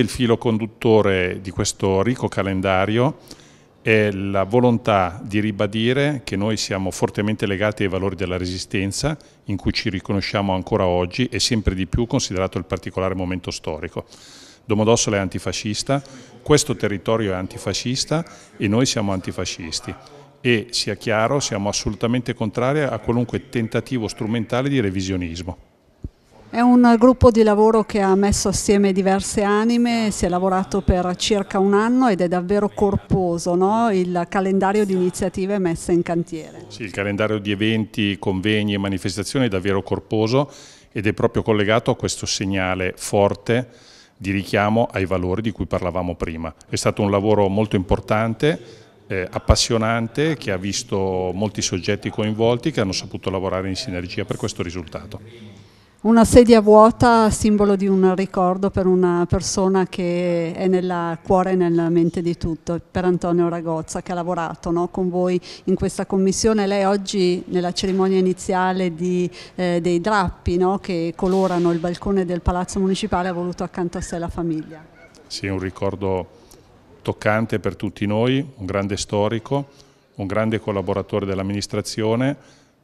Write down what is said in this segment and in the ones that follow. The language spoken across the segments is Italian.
il filo conduttore di questo ricco calendario è la volontà di ribadire che noi siamo fortemente legati ai valori della resistenza, in cui ci riconosciamo ancora oggi e sempre di più considerato il particolare momento storico. Domodossola è antifascista, questo territorio è antifascista e noi siamo antifascisti e sia chiaro siamo assolutamente contrari a qualunque tentativo strumentale di revisionismo. È un gruppo di lavoro che ha messo assieme diverse anime, si è lavorato per circa un anno ed è davvero corposo no? il calendario di iniziative messe in cantiere. Sì, il calendario di eventi, convegni e manifestazioni è davvero corposo ed è proprio collegato a questo segnale forte di richiamo ai valori di cui parlavamo prima. È stato un lavoro molto importante, eh, appassionante che ha visto molti soggetti coinvolti che hanno saputo lavorare in sinergia per questo risultato una sedia vuota simbolo di un ricordo per una persona che è nel cuore e nella mente di tutto, per Antonio Ragozza che ha lavorato no, con voi in questa commissione. Lei oggi nella cerimonia iniziale di, eh, dei drappi no, che colorano il balcone del Palazzo Municipale ha voluto accanto a sé la famiglia. Sì, un ricordo toccante per tutti noi, un grande storico, un grande collaboratore dell'amministrazione,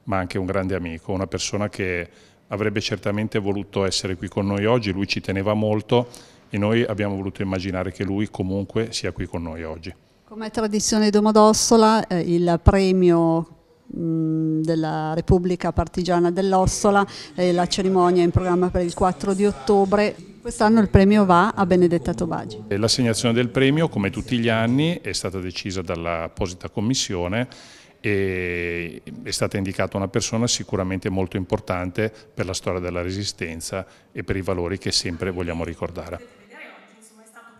ma anche un grande amico, una persona che avrebbe certamente voluto essere qui con noi oggi, lui ci teneva molto e noi abbiamo voluto immaginare che lui comunque sia qui con noi oggi. Come è tradizione Domodossola, eh, il premio della Repubblica Partigiana dell'Ossola, eh, la cerimonia è in programma per il 4 di ottobre, Quest'anno il premio va a Benedetta Tobagi. L'assegnazione del premio, come tutti gli anni, è stata decisa dall'apposita commissione e è stata indicata una persona sicuramente molto importante per la storia della Resistenza e per i valori che sempre vogliamo ricordare.